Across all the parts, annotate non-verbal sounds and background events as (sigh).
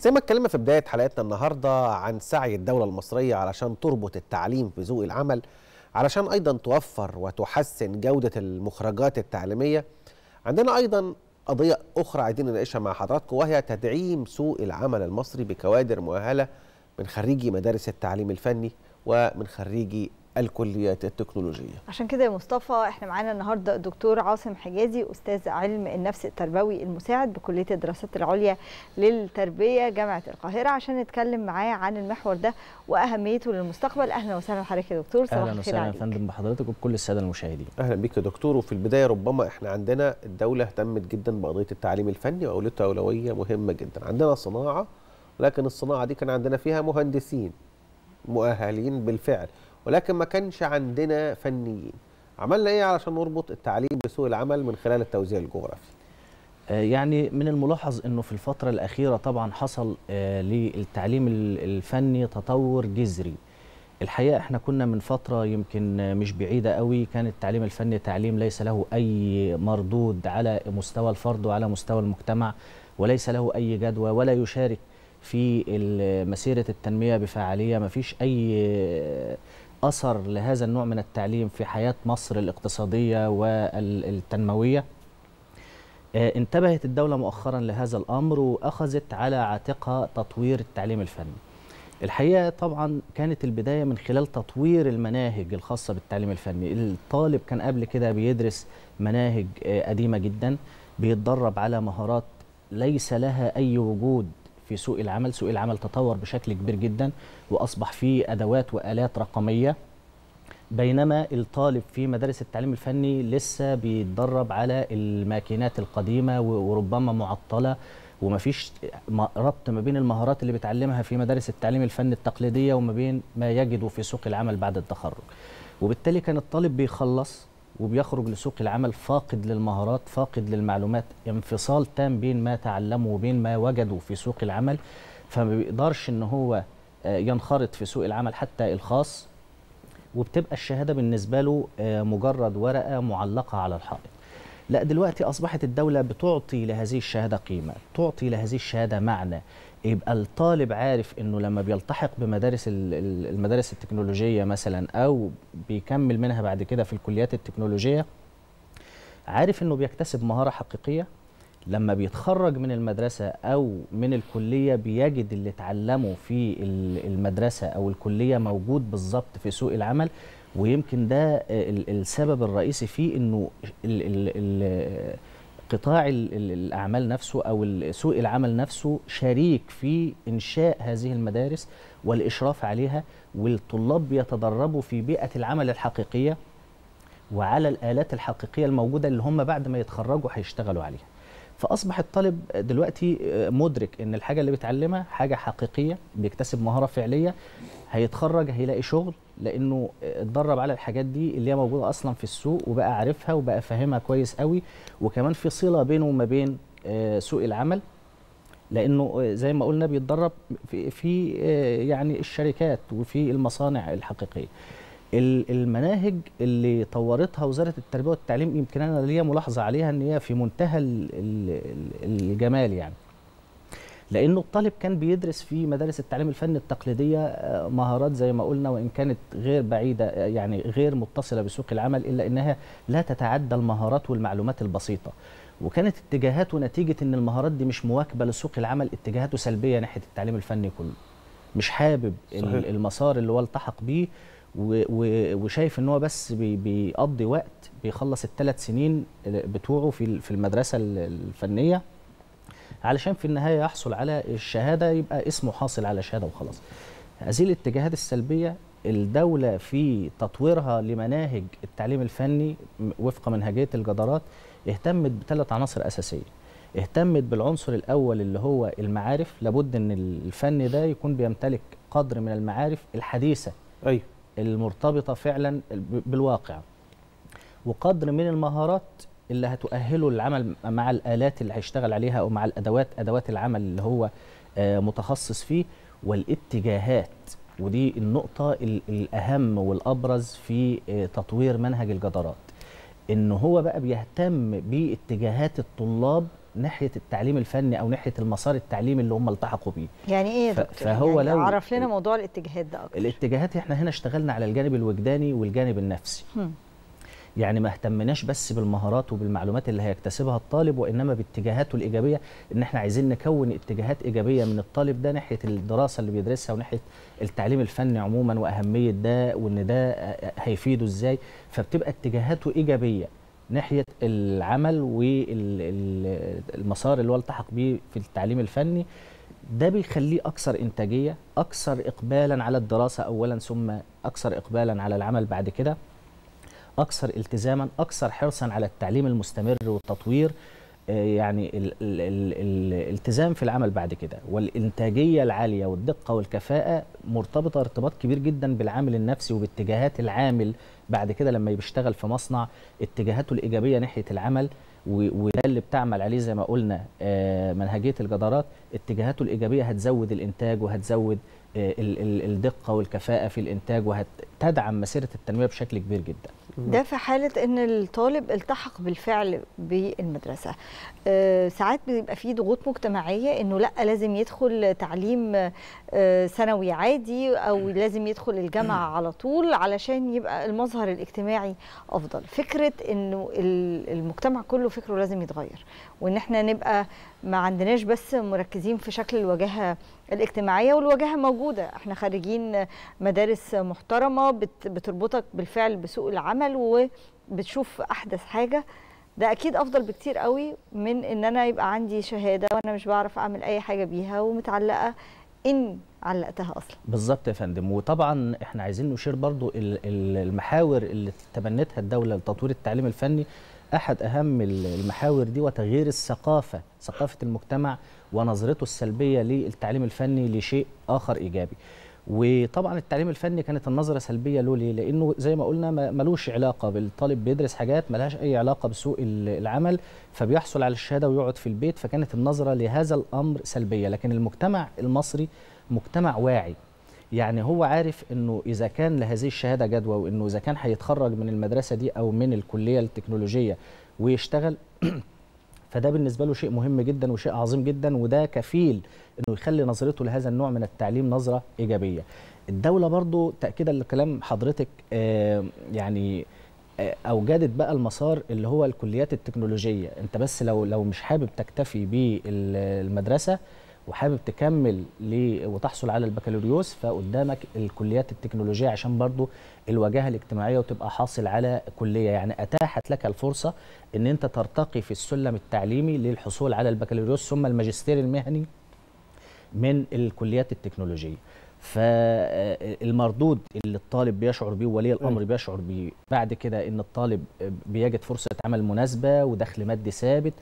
زي ما اتكلمنا في بدايه حلقتنا النهارده عن سعي الدوله المصريه علشان تربط التعليم بذوق العمل علشان ايضا توفر وتحسن جوده المخرجات التعليميه عندنا ايضا قضيه اخرى عايزين نناقشها مع حضراتكم وهي تدعيم سوق العمل المصري بكوادر مؤهله من خريجي مدارس التعليم الفني ومن خريجي الكليات التكنولوجيه. عشان كده يا مصطفى احنا معانا النهارده الدكتور عاصم حجازي استاذ علم النفس التربوي المساعد بكليه الدراسات العليا للتربيه جامعه القاهره عشان نتكلم معاه عن المحور ده واهميته للمستقبل اهلا وسهلا بحضرتك يا دكتور صباح الخير اهلا وسهلا يا فندم بحضرتك وبكل الساده المشاهدين. اهلا بيك يا دكتور وفي البدايه ربما احنا عندنا الدوله اهتمت جدا بقضيه التعليم الفني واولته اولويه مهمه جدا عندنا صناعه لكن الصناعه دي كان عندنا فيها مهندسين مؤهلين بالفعل ولكن ما كانش عندنا فنيين عملنا ايه علشان نربط التعليم بسوق العمل من خلال التوزيع الجغرافي آه، يعني من الملاحظ انه في الفتره الاخيره طبعا حصل آه، للتعليم الفني تطور جذري الحقيقه احنا كنا من فتره يمكن مش بعيده قوي كان التعليم الفني تعليم ليس له اي مردود على مستوى الفرد وعلى مستوى المجتمع وليس له اي جدوى ولا يشارك في مسيره التنميه بفاعليه ما فيش اي أثر لهذا النوع من التعليم في حياة مصر الاقتصادية والتنموية آه، انتبهت الدولة مؤخرا لهذا الأمر وأخذت على عاتقها تطوير التعليم الفني الحقيقة طبعا كانت البداية من خلال تطوير المناهج الخاصة بالتعليم الفني الطالب كان قبل كده بيدرس مناهج آه، قديمة جدا بيتدرب على مهارات ليس لها أي وجود في سوق العمل سوق العمل تطور بشكل كبير جدا وأصبح فيه أدوات وآلات رقمية بينما الطالب في مدارس التعليم الفني لسه بيتدرب على الماكينات القديمة وربما معطلة ومفيش ربط ما بين المهارات اللي بيتعلمها في مدارس التعليم الفني التقليدية وما بين ما يجده في سوق العمل بعد التخرج وبالتالي كان الطالب بيخلص وبيخرج لسوق العمل فاقد للمهارات فاقد للمعلومات انفصال تام بين ما تعلمه وبين ما وجده في سوق العمل فما بيقدرش ان هو آه، ينخرط في سوق العمل حتى الخاص وبتبقى الشهاده بالنسبه له آه، مجرد ورقه معلقه على الحائط لا دلوقتي اصبحت الدوله بتعطي لهذه الشهاده قيمه تعطي لهذه الشهاده معنى يبقى الطالب عارف انه لما بيلتحق بمدارس المدارس التكنولوجيه مثلا او بيكمل منها بعد كده في الكليات التكنولوجيه عارف انه بيكتسب مهاره حقيقيه لما بيتخرج من المدرسه او من الكليه بيجد اللي اتعلمه في المدرسه او الكليه موجود بالظبط في سوق العمل ويمكن ده السبب الرئيسي فيه انه قطاع الاعمال نفسه او سوق العمل نفسه شريك في انشاء هذه المدارس والاشراف عليها والطلاب بيتدربوا في بيئه العمل الحقيقيه وعلى الالات الحقيقيه الموجوده اللي هم بعد ما يتخرجوا هيشتغلوا عليها فاصبح الطالب دلوقتي آه، مدرك ان الحاجه اللي بيتعلمها حاجه حقيقيه بيكتسب مهاره فعليه هيتخرج هيلاقي شغل لانه آه، اتدرب على الحاجات دي اللي هي موجوده اصلا في السوق وبقى عارفها وبقى فاهمها كويس قوي وكمان في صله بينه وما بين آه، سوق العمل لانه زي ما قلنا بيتدرب في يعني الشركات وفي المصانع الحقيقيه المناهج اللي طورتها وزاره التربيه والتعليم يمكن انا ليا ملاحظه عليها ان هي في منتهى الجمال يعني لانه الطالب كان بيدرس في مدارس التعليم الفني التقليديه آه، مهارات زي ما قلنا وان كانت غير بعيده آه، يعني غير متصله بسوق العمل الا انها لا تتعدى المهارات والمعلومات البسيطه وكانت اتجاهاته نتيجه ان المهارات دي مش مواكبه لسوق العمل اتجاهاته سلبيه ناحيه التعليم الفني كله مش حابب صحيح. المسار اللي هو التحق بيه وشايف ان هو بس بيقضي وقت بيخلص الثلاث سنين بتوعه في في المدرسه الفنيه علشان في النهايه يحصل على الشهاده يبقى اسمه حاصل على شهاده وخلاص. هذه الاتجاهات السلبيه الدوله في تطويرها لمناهج التعليم الفني وفق منهجيه الجدارات اهتمت بثلاث عناصر اساسيه. اهتمت بالعنصر الاول اللي هو المعارف لابد ان الفن ده يكون بيمتلك قدر من المعارف الحديثه. ايوه المرتبطه فعلا بالواقع وقدر من المهارات اللي هتؤهله للعمل مع الالات اللي هيشتغل عليها او مع الادوات ادوات العمل اللي هو آه، متخصص فيه والاتجاهات ودي النقطه الاهم والابرز في آه، تطوير منهج الجدارات ان هو بقى بيهتم باتجاهات الطلاب ناحيه التعليم الفني او ناحيه المسار التعليمي اللي هم التحقوا بيه يعني ايه دكتور فهو يعني لو عرف لنا موضوع الاتجاهات ده اكتر الاتجاهات احنا هنا اشتغلنا على الجانب الوجداني والجانب النفسي يعني ما اهتمناش بس بالمهارات وبالمعلومات اللي هيكتسبها الطالب وانما باتجاهاته الايجابيه ان احنا عايزين نكون اتجاهات ايجابيه من الطالب ده ناحيه الدراسه اللي بيدرسها وناحيه التعليم الفني عموما واهميه ده وان ده هيفيده ازاي فبتبقى اتجاهاته ايجابيه ناحيه العمل والمسار اللي هو التحق بيه في التعليم الفني ده بيخليه اكثر انتاجيه اكثر اقبالا على الدراسه اولا ثم اكثر اقبالا على العمل بعد كده اكثر التزاما اكثر حرصا على التعليم المستمر والتطوير يعني الالتزام في العمل بعد كده والإنتاجية العالية والدقة والكفاءة مرتبطة ارتباط كبير جدا بالعامل النفسي وباتجاهات العامل بعد كده لما بيشتغل في مصنع اتجاهاته الإيجابية ناحية العمل وده اللي بتعمل عليه زي ما قلنا آه، منهجية الجدارات اتجاهاته الإيجابية هتزود الإنتاج وهتزود آه، الدقة والكفاءة في الإنتاج وهتدعم مسيرة التنمية بشكل كبير جداً ده في حاله ان الطالب التحق بالفعل بالمدرسه أه ساعات بيبقى في ضغوط مجتمعيه انه لا لازم يدخل تعليم آه، ثانوي أه عادي او لازم يدخل الجامعه على طول علشان يبقى المظهر الاجتماعي افضل فكره انه المجتمع كله فكره لازم يتغير وان احنا نبقى ما عندناش بس مركزين في شكل الواجهه الاجتماعيه والواجهه موجوده احنا خارجين مدارس محترمه بتربطك بالفعل بسوق العمل وبتشوف احدث حاجه ده اكيد افضل بكتير قوي من ان انا يبقى عندي شهاده وانا مش بعرف اعمل اي حاجه بيها ومتعلقه ان علقتها اصلا بالظبط يا فندم وطبعا احنا عايزين نشير برضو المحاور اللي تبنتها الدوله لتطوير التعليم الفني احد اهم المحاور دي وتغيير الثقافه ثقافه المجتمع ونظرته السلبيه للتعليم الفني لشيء اخر ايجابي وطبعا التعليم الفني كانت النظره سلبيه له ليه لانه زي ما قلنا ملوش علاقه بالطالب بيدرس حاجات ملهاش اي علاقه بسوق العمل فبيحصل على الشهاده ويقعد في البيت فكانت النظره لهذا الامر سلبيه لكن المجتمع المصري مجتمع واعي يعني هو عارف انه اذا كان لهذه الشهاده جدوى وانه اذا كان هيتخرج من المدرسه دي او من الكليه التكنولوجيه ويشتغل (clears throat) فده بالنسبه له شيء مهم جدا وشيء عظيم جدا وده كفيل انه يخلي نظرته لهذا النوع من التعليم نظره ايجابيه الدوله برضو تاكيدا لكلام حضرتك آه، يعني آه، اوجدت بقى المسار اللي هو الكليات التكنولوجيه انت بس لو لو مش حابب تكتفي بالمدرسه وحابب تكمل وتحصل على البكالوريوس فقدامك الكليات التكنولوجيه عشان برضو الواجهه الاجتماعيه وتبقى حاصل على كليه يعني اتاحت لك الفرصه ان انت ترتقي في السلم التعليمي للحصول على البكالوريوس ثم الماجستير المهني من الكليات التكنولوجيه فالمردود اللي الطالب بيشعر بيه وولي الامر بيشعر بيه بعد كده ان الطالب بيجد فرصه عمل مناسبه ودخل مادي ثابت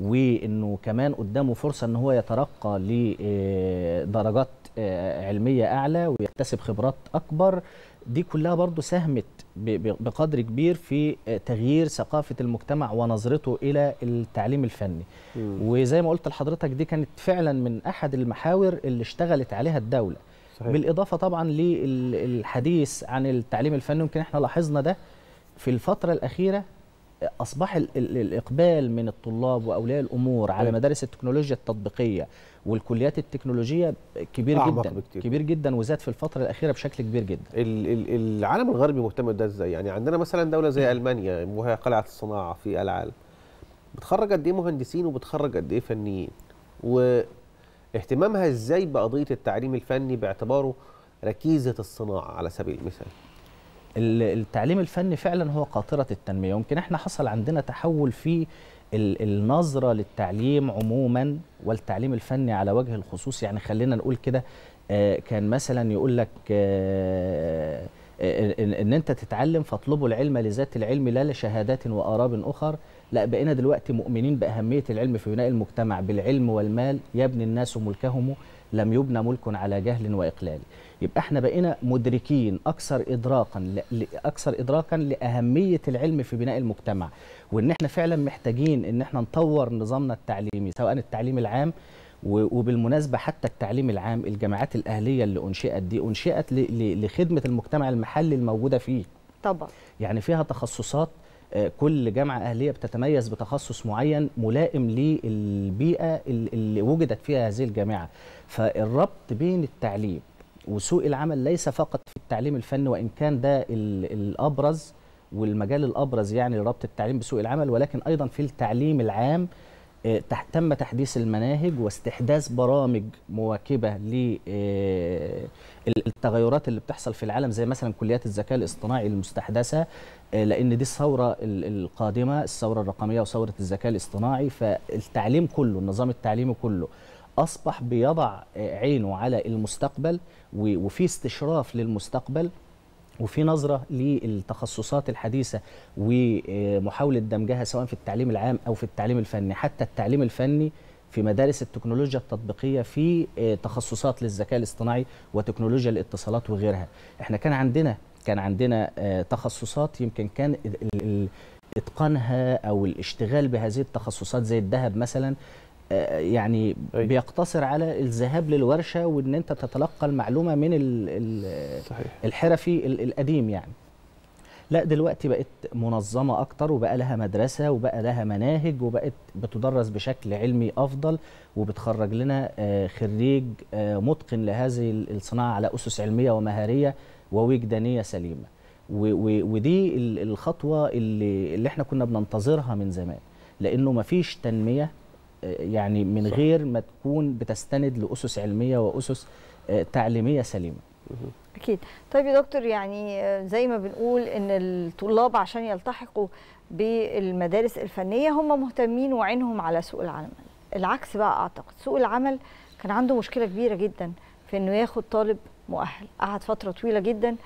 وانه كمان قدامه فرصه ان هو يترقى لدرجات آه، آه، علميه اعلى ويكتسب خبرات اكبر دي كلها برضه ساهمت بقدر كبير في آه، تغيير ثقافة المجتمع ونظرته إلى التعليم الفني مم. وزي ما قلت لحضرتك دي كانت فعلا من أحد المحاور اللي اشتغلت عليها الدولة صحيح. بالإضافة طبعا للحديث عن التعليم الفني يمكن احنا لاحظنا ده في الفترة الأخيرة اصبح الاقبال من الطلاب واولياء الامور على إيه. مدارس التكنولوجيا التطبيقيه والكليات التكنولوجيه كبير جدا بكتير. كبير جدا وزاد في الفتره الاخيره بشكل كبير جدا العالم الغربي مهتم بده ازاي يعني عندنا مثلا دوله زي المانيا وهي قلعه الصناعه في العالم بتخرج قد ايه مهندسين وبتخرج قد ايه فنيين واهتمامها ازاي بقضيه التعليم الفني باعتباره ركيزه الصناعه على سبيل المثال التعليم الفني فعلا هو قاطرة التنمية يمكن احنا حصل عندنا تحول في النظرة للتعليم عموما والتعليم الفني على وجه الخصوص يعني خلينا نقول كده آه، كان مثلا يقول لك آه، آه، ان انت تتعلم فاطلبوا العلم لذات العلم لا لشهادات واراب اخر لا بقينا دلوقتي مؤمنين باهميه العلم في بناء المجتمع بالعلم والمال يبني الناس ملكهم لم يبنى ملك على جهل واقلال يبقى احنا بقينا مدركين اكثر ادراكا اكثر ادراكا لاهميه العلم في بناء المجتمع وان احنا فعلا محتاجين ان احنا نطور نظامنا التعليمي سواء التعليم العام وبالمناسبة حتى التعليم العام الجامعات الأهلية اللي أنشئت دي أنشئت لخدمة المجتمع المحلي الموجودة فيه طبعا يعني فيها تخصصات آه، كل جامعه اهليه بتتميز بتخصص معين ملائم للبيئه اللي وجدت فيها هذه الجامعه فالربط بين التعليم وسوق العمل ليس فقط في التعليم الفني وان كان ده الابرز والمجال الابرز يعني لربط التعليم بسوق العمل ولكن ايضا في التعليم العام آه، تم تحديث المناهج واستحداث برامج مواكبه للتغيرات آه، اللي بتحصل في العالم زي مثلا كليات الذكاء الاصطناعي المستحدثه آه، لان دي الثوره القادمه الثوره الرقميه وثوره الذكاء الاصطناعي فالتعليم كله النظام التعليمي كله اصبح بيضع عينه على المستقبل وفي استشراف للمستقبل وفي نظرة للتخصصات الحديثة ومحاولة دمجها سواء في التعليم العام أو في التعليم الفني حتى التعليم الفني في مدارس التكنولوجيا التطبيقية في آه، تخصصات للذكاء الاصطناعي وتكنولوجيا الاتصالات وغيرها احنا كان عندنا كان عندنا آه، تخصصات يمكن كان اتقانها او الاشتغال بهذه التخصصات زي الذهب مثلا يعني بيقتصر على الذهاب للورشه وان انت تتلقى المعلومه من الحرفي القديم يعني لا دلوقتي بقت منظمه اكتر وبقى لها مدرسه وبقى لها مناهج وبقت بتدرس بشكل علمي افضل وبتخرج لنا آه، خريج آه، متقن لهذه الصناعه على اسس علميه ومهاريه ووجدانيه سليمه ودي الخطوه اللي, اللي احنا كنا بننتظرها من زمان لانه مفيش تنميه يعني من صح. غير ما تكون بتستند لاسس علميه واسس آه، تعليميه سليمه اكيد طيب يا دكتور يعني آه، زي ما بنقول ان الطلاب عشان يلتحقوا بالمدارس الفنيه هم مهتمين وعينهم على سوق العمل العكس بقى اعتقد سوق العمل كان عنده مشكله كبيره جدا في انه ياخد طالب مؤهل قعد فتره طويله جدا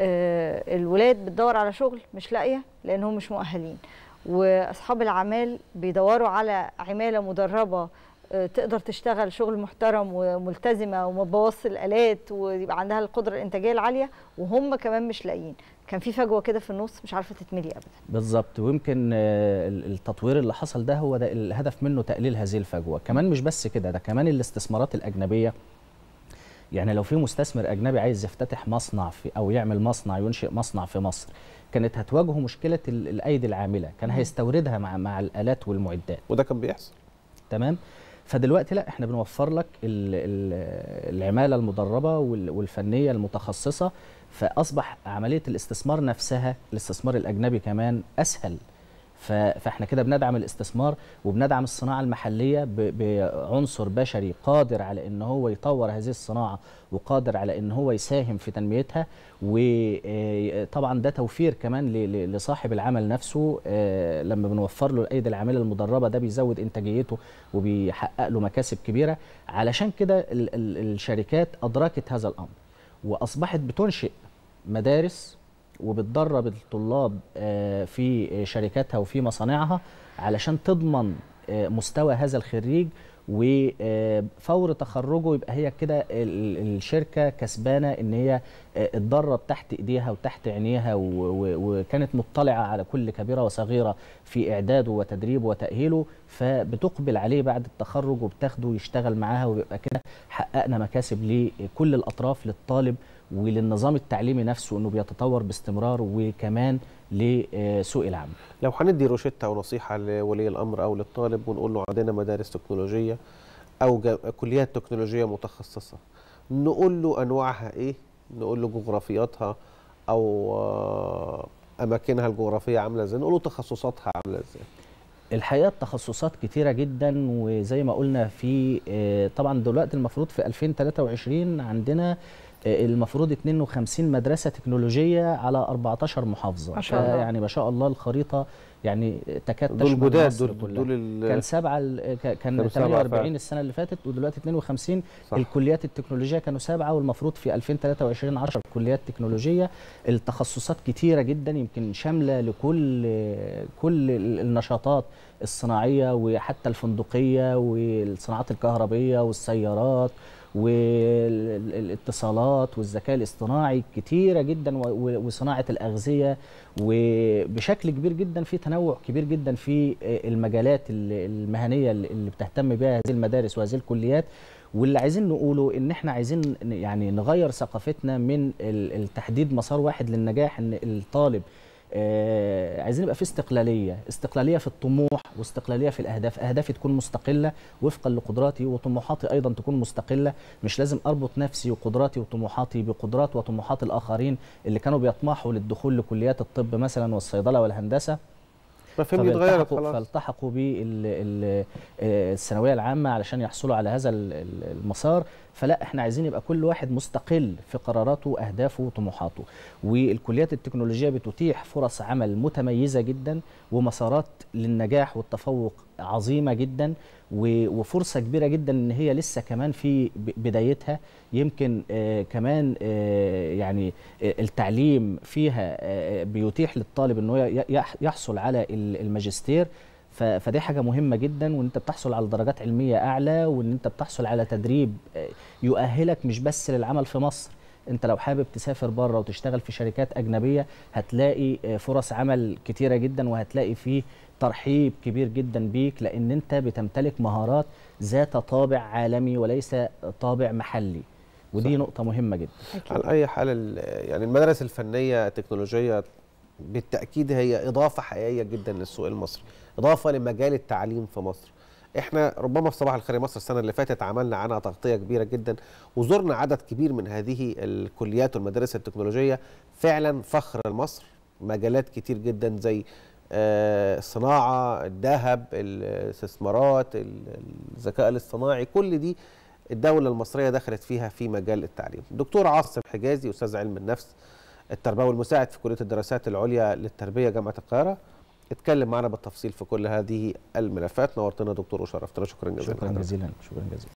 آه، الولاد بتدور على شغل مش لاقيه لانهم مش مؤهلين واصحاب الاعمال بيدوروا على عماله مدربه آه، تقدر تشتغل شغل محترم وملتزمه وما تبوظش الالات ويبقى عندها القدره الانتاجيه العاليه وهم كمان مش لاقيين كان في فجوه كده في النص مش عارفه تتملي ابدا بالظبط ويمكن آه، التطوير اللي حصل ده هو ده الهدف منه تقليل هذه الفجوه كمان مش بس كده ده كمان الاستثمارات الاجنبيه يعني لو في مستثمر اجنبي عايز يفتتح مصنع في او يعمل مصنع ينشئ مصنع في مصر كانت هتواجهه مشكله الايدي العامله كان هيستوردها مع مع الالات والمعدات وده كان بيحصل تمام فدلوقتي لا احنا بنوفر لك العماله المدربه والفنيه المتخصصه فاصبح عمليه الاستثمار نفسها الاستثمار الاجنبي كمان اسهل فاحنا كده بندعم الاستثمار وبندعم الصناعه المحليه بعنصر بشري قادر على ان هو يطور هذه الصناعه وقادر على ان هو يساهم في تنميتها وطبعا آه، ده توفير كمان لصاحب العمل نفسه آه، لما بنوفر له الايدي العامله المدربه ده بيزود انتاجيته وبيحقق له مكاسب كبيره علشان كده الشركات ادركت هذا الامر واصبحت بتنشئ مدارس وبتدرب الطلاب آه، في شركاتها وفي مصانعها علشان تضمن آه، مستوى هذا الخريج وفور آه، تخرجه يبقى هي كده الشركه كسبانه ان هي اتدرب تحت ايديها وتحت عينيها وكانت مطلعه على كل كبيره وصغيره في اعداده وتدريبه وتاهيله فبتقبل عليه بعد التخرج وبتاخده يشتغل معاها ويبقى كده حققنا مكاسب لكل الاطراف للطالب وللنظام التعليمي نفسه انه بيتطور باستمرار وكمان لسوق العمل. لو هندي روشته او نصيحه لولي الامر او للطالب ونقول له عندنا مدارس تكنولوجيه او كليات تكنولوجيه متخصصه نقول له انواعها ايه؟ نقول له جغرافياتها او آه، اماكنها الجغرافيه عامله ازاي؟ نقول له تخصصاتها عامله ازاي؟ الحقيقه التخصصات كتيره جدا وزي ما قلنا في آه، طبعا دلوقتي المفروض في 2023 عندنا المفروض 52 مدرسه تكنولوجيه على 14 محافظه ما شاء الله. يعني ما شاء الله الخريطه يعني تكاد دول جداد دول, دول, دول كان سبعه كان 48 السنه اللي فاتت ودلوقتي 52 صح. الكليات التكنولوجيه كانوا سبعه والمفروض في 2023 10 كليات تكنولوجيه التخصصات كتيره جدا يمكن شامله لكل كل النشاطات الصناعيه وحتى الفندقيه والصناعات الكهربيه والسيارات والاتصالات والذكاء الاصطناعي كتيرة جدا وصناعة الأغذية وبشكل كبير جدا في تنوع كبير جدا في آه، المجالات المهنية اللي بتهتم بها هذه المدارس وهذه الكليات واللي عايزين نقوله ان احنا عايزين يعني نغير ثقافتنا من تحديد مسار واحد للنجاح ان الطالب آه، عايزين يبقى في استقلاليه استقلاليه في الطموح واستقلاليه في الاهداف اهدافي تكون مستقله وفقا لقدراتي وطموحاتي ايضا تكون مستقله مش لازم اربط نفسي وقدراتي وطموحاتي بقدرات وطموحات الاخرين اللي كانوا بيطمحوا للدخول لكليات الطب مثلا والصيدله والهندسه مفاهيم خلاص فالتحقوا بالثانويه آه، العامه علشان يحصلوا على هذا المسار فلا احنا عايزين يبقى كل واحد مستقل في قراراته واهدافه وطموحاته والكليات التكنولوجيه بتتيح فرص عمل متميزه جدا ومسارات للنجاح والتفوق عظيمه جدا وفرصه كبيره جدا ان هي لسه كمان في بدايتها يمكن آه، كمان آه، يعني آه، التعليم فيها بيتيح للطالب انه يحصل على الماجستير فدي حاجه مهمه جدا وان انت بتحصل على درجات علميه اعلى وان انت بتحصل على تدريب آه، يؤهلك مش بس للعمل في مصر انت لو حابب تسافر بره وتشتغل في شركات اجنبيه هتلاقي آه، فرص عمل كتيره جدا وهتلاقي فيه ترحيب كبير جدا بيك لان انت بتمتلك مهارات ذات طابع عالمي وليس طابع محلي ودي صح. نقطة مهمة جدا على أي حال يعني المدارس الفنية التكنولوجية بالتاكيد هي اضافه حقيقيه جدا للسوق المصري اضافه لمجال التعليم في مصر احنا ربما في صباح الخير مصر السنه اللي فاتت عملنا عنها تغطيه كبيره جدا وزرنا عدد كبير من هذه الكليات والمدارس التكنولوجيه فعلا فخر لمصر مجالات كتير جدا زي الصناعه آه، الذهب الاستثمارات الذكاء الاصطناعي كل دي الدوله المصريه دخلت فيها في مجال التعليم دكتور عاصم حجازي استاذ علم النفس التربوي المساعد في كليه الدراسات العليا للتربيه جامعه القاهره اتكلم معنا بالتفصيل في كل هذه الملفات نورتنا دكتور وشرفتنا شكرا جزيلا شكرا جزيلا شكرا جزيلا